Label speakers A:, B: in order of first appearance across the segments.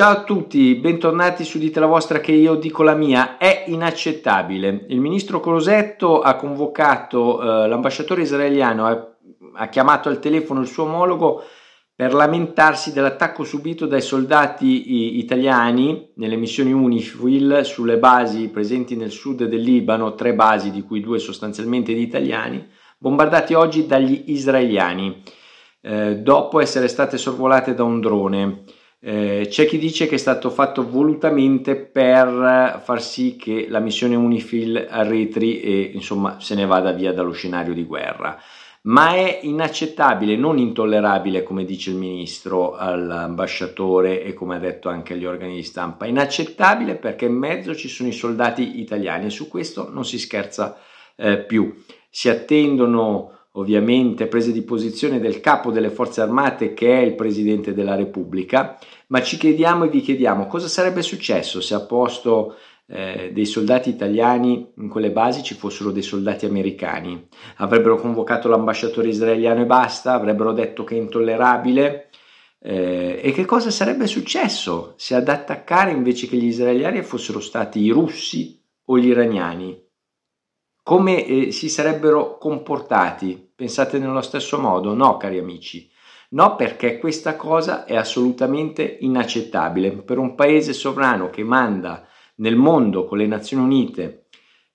A: Ciao a tutti, bentornati su Dite la vostra che io dico la mia. È inaccettabile. Il ministro Colosetto ha convocato eh, l'ambasciatore israeliano, ha, ha, chiamato al telefono il suo omologo per lamentarsi dell'attacco subito dai soldati italiani nelle missioni UNIFIL sulle basi presenti nel sud del Libano, tre basi di cui due sostanzialmente di italiani, bombardati oggi dagli israeliani eh, dopo essere state sorvolate da un drone. Eh, c'è chi dice che è stato fatto volutamente per far sì che la missione UNIFIL arretri e insomma se ne vada via dallo scenario di guerra. Ma è inaccettabile, non intollerabile, come dice il ministro all'ambasciatore e come ha detto anche agli organi di stampa, inaccettabile perché in mezzo ci sono i soldati italiani e su questo non si scherza eh, più. Si attendono ovviamente prese di posizione del capo delle forze armate che è il Presidente della Repubblica, ma ci chiediamo e vi chiediamo cosa sarebbe successo se a posto eh, dei soldati italiani in quelle basi ci fossero dei soldati americani. Avrebbero convocato l'ambasciatore israeliano e basta, avrebbero detto che è intollerabile. Eh, e che cosa sarebbe successo se ad attaccare invece che gli israeliani fossero stati i russi o gli iraniani? come eh, si sarebbero comportati? Pensate nello stesso modo? No, cari amici. No, perché questa cosa è assolutamente inaccettabile per un paese sovrano che manda nel mondo con le Nazioni Unite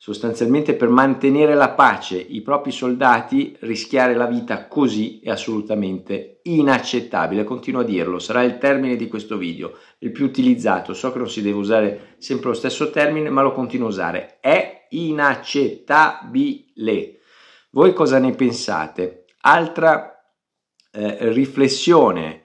A: sostanzialmente per mantenere la pace i propri soldati, rischiare la vita così è assolutamente inaccettabile, continuo a dirlo, sarà il termine di questo video, il più utilizzato, so che non si deve usare sempre lo stesso termine, ma lo continuo a usare, è inaccettabile. Voi cosa ne pensate? Altra eh, riflessione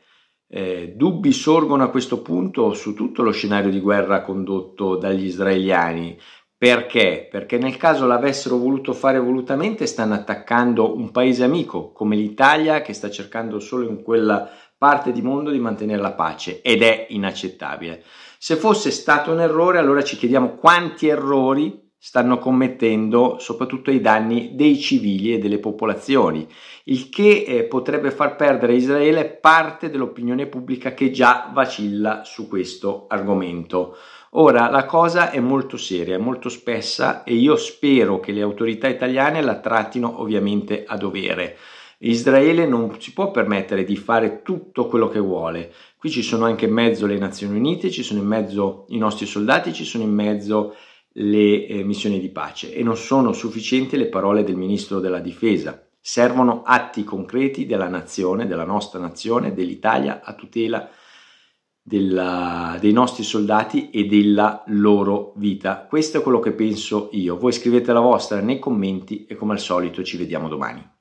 A: eh, dubbi sorgono a questo punto su tutto lo scenario di guerra condotto dagli israeliani, perché? Perché nel caso l'avessero voluto fare volutamente stanno attaccando un paese amico come l'Italia che sta cercando solo in quella parte di mondo di mantenere la pace ed è inaccettabile. Se fosse stato un errore allora ci chiediamo quanti errori stanno commettendo soprattutto ai danni dei civili e delle popolazioni, il che eh, potrebbe far perdere Israele parte dell'opinione pubblica che già vacilla su questo argomento. Ora la cosa è molto seria, è molto spessa e io spero che le autorità italiane la trattino ovviamente a dovere. Israele non si può permettere di fare tutto quello che vuole. Qui ci sono anche in mezzo le Nazioni Unite, ci sono in mezzo i nostri soldati, ci sono in mezzo le eh, missioni di pace e non sono sufficienti le parole del ministro della difesa. Servono atti concreti della nazione, della nostra nazione, dell'Italia a tutela della della, dei nostri soldati e della loro vita. Questo è quello che penso io. Voi scrivete la vostra nei commenti e come al solito ci vediamo domani.